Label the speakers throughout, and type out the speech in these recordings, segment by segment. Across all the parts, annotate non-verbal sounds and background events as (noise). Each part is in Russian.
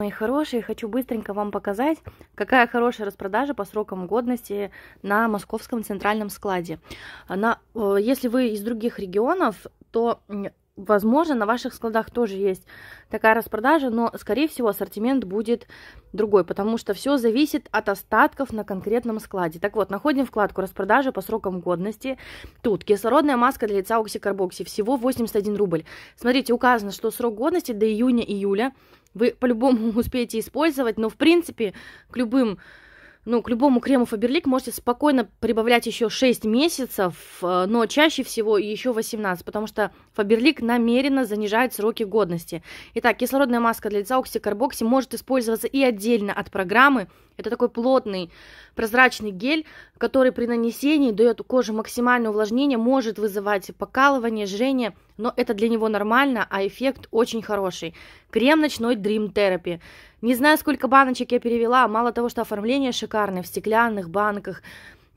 Speaker 1: Мои хорошие, хочу быстренько вам показать, какая хорошая распродажа по срокам годности на московском центральном складе. Она, э, если вы из других регионов, то Возможно, на ваших складах тоже есть такая распродажа, но, скорее всего, ассортимент будет другой, потому что все зависит от остатков на конкретном складе. Так вот, находим вкладку «Распродажи по срокам годности». Тут кислородная маска для лица оксикарбокси, всего 81 рубль. Смотрите, указано, что срок годности до июня-июля. Вы по-любому (laughs) успеете использовать, но, в принципе, к любым ну, к любому крему Фаберлик можете спокойно прибавлять еще 6 месяцев, э, но чаще всего еще 18, потому что Фаберлик намеренно занижает сроки годности. Итак, кислородная маска для лица оксикарбокси может использоваться и отдельно от программы. Это такой плотный прозрачный гель, который при нанесении дает коже максимальное увлажнение, может вызывать покалывание, жжение – но это для него нормально, а эффект очень хороший. Крем ночной Dream Therapy. Не знаю, сколько баночек я перевела, мало того, что оформление шикарное в стеклянных банках,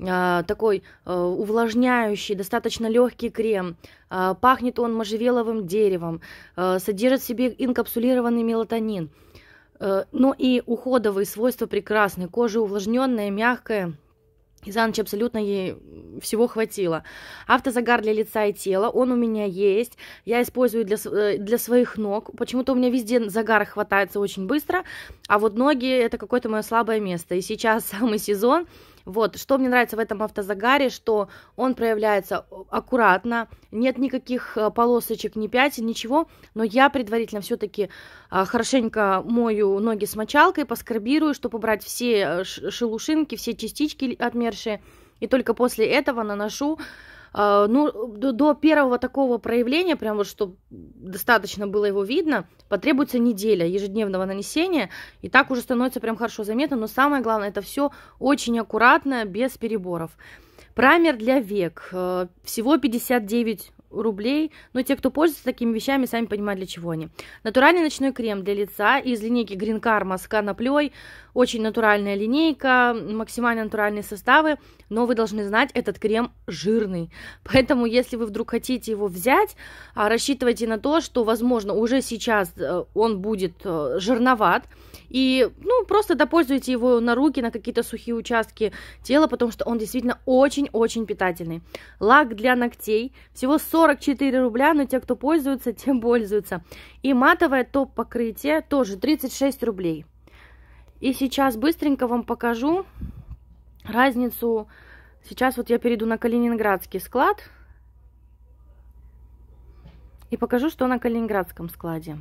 Speaker 1: а, такой э, увлажняющий, достаточно легкий крем. А, пахнет он можжевеловым деревом, э, содержит в себе инкапсулированный мелатонин. Э, но ну и уходовые свойства прекрасны. Кожа увлажненная, мягкая, и за ночь абсолютно ей всего хватило. Автозагар для лица и тела, он у меня есть. Я использую для, э, для своих ног. Почему-то у меня везде загар хватается очень быстро, а вот ноги это какое-то мое слабое место. И сейчас (laughs) самый сезон, вот, что мне нравится в этом автозагаре, что он проявляется аккуратно, нет никаких э, полосочек, ни пятен, ничего, но я предварительно все-таки э, хорошенько мою ноги с мочалкой, поскорбирую, чтобы убрать все э, шелушинки, все частички отмершие, и только после этого наношу а, ну, до, до первого такого проявления, прям вот, чтобы достаточно было его видно, потребуется неделя ежедневного нанесения, и так уже становится прям хорошо заметно, но самое главное, это все очень аккуратно, без переборов. Праймер для век, э, всего 59 рублей, но те, кто пользуется такими вещами, сами понимают, для чего они. Натуральный ночной крем для лица из линейки Green Karma с коноплей, очень натуральная линейка, максимально натуральные составы, но вы должны знать, этот крем жирный, (laughs) поэтому если вы вдруг хотите его взять, а, рассчитывайте на то, что, возможно, уже сейчас э, он будет э, жирноват, и, ну, просто допользуйте его на руки, на какие-то сухие участки тела, потому что он действительно очень-очень питательный. Лак для ногтей, всего 40 44 рубля, но те, кто пользуются, (laughs) тем пользуются. И матовое топ-покрытие тоже 36 рублей. И сейчас быстренько вам покажу разницу. Сейчас вот я перейду на калининградский склад и покажу, что на калининградском складе.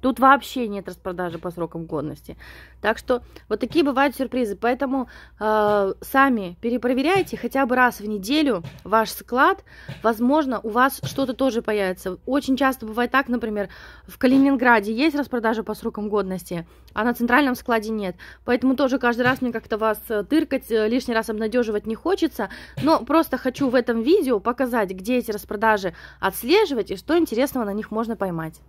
Speaker 1: Тут вообще нет распродажи по срокам годности. Так что вот такие бывают сюрпризы. Поэтому э, сами перепроверяйте хотя бы раз в неделю ваш склад. Возможно, у вас что-то тоже появится. Очень часто бывает так, например, в Калининграде есть распродажа по срокам годности, а на центральном складе нет. Поэтому тоже каждый раз мне как-то вас э, тыркать, э, лишний раз обнадеживать не хочется. Но просто хочу в этом видео показать, где эти распродажи отслеживать и что интересного на них можно поймать.